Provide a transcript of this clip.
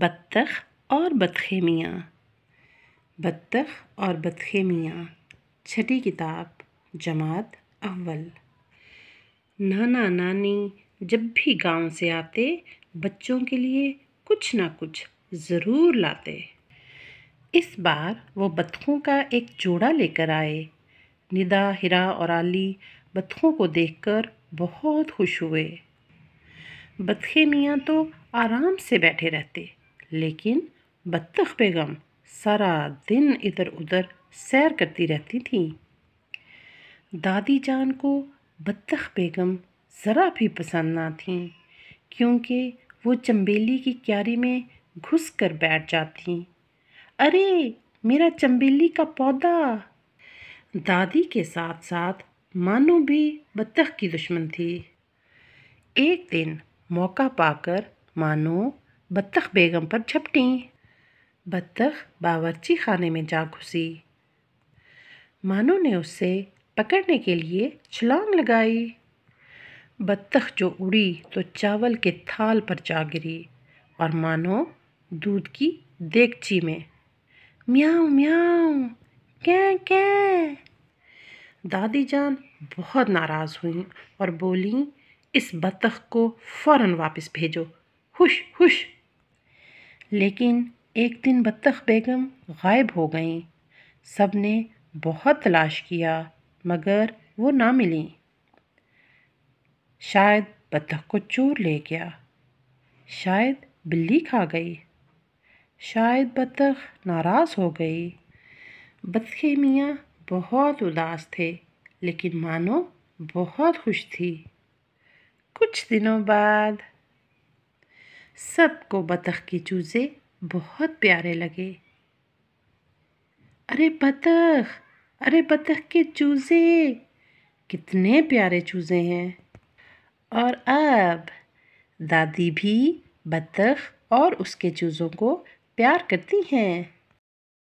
بطخ اور بطخی میاں بطخ اور بطخی میاں چھٹی کتاب جماعت اول نانا نانی جب بھی گاؤں سے آتے بچوں کے لیے کچھ نہ کچھ ضرور لاتے اس بار وہ بطخوں کا ایک جوڑا لے کر آئے ندا ہرا اور آلی بطخوں کو دیکھ کر بہت خوش ہوئے بطخے میاں تو آرام سے بیٹھے رہتے لیکن بطخ بیگم سارا دن ادھر ادھر سیر کرتی رہتی تھیں دادی جان کو بطخ بیگم ذرا بھی پسند نہ تھیں کیونکہ وہ چمبیلی کی کیاری میں گھس کر بیٹھ جاتی ارے میرا چمبیلی کا پودا دادی کے ساتھ ساتھ مانو بھی بطخ کی دشمن تھی ایک دن موقع پا کر مانو بطخ بیگم پر جھپٹیں بطخ باورچی خانے میں جا گھسی مانو نے اس سے پکڑنے کے لیے چھلانگ لگائی بطخ جو اڑی تو چاول کے تھال پر جا گری اور مانو دودھ کی دیگچی میں میاؤں میاؤں کی دادی جان بہت ناراض ہوئیں اور بولی اس بطخ کو فوراً واپس بھیجو خوش خوش لیکن ایک دن بطخ بیگم غائب ہو گئیں سب نے بہت تلاش کیا مگر وہ نہ ملیں شاید بطخ کو چور لے گیا شاید بلی کھا گئی شاید بطخ ناراض ہو گئی بطخی میاں بہت اداس تھے لیکن مانو بہت خوش تھی کچھ دنوں بعد سب کو بطخ کی چوزے بہت پیارے لگے ارے بطخ ارے بطخ کے چوزے کتنے پیارے چوزے ہیں اور اب دادی بھی بطخ اور اس کے چوزوں کو پیار کرتی ہیں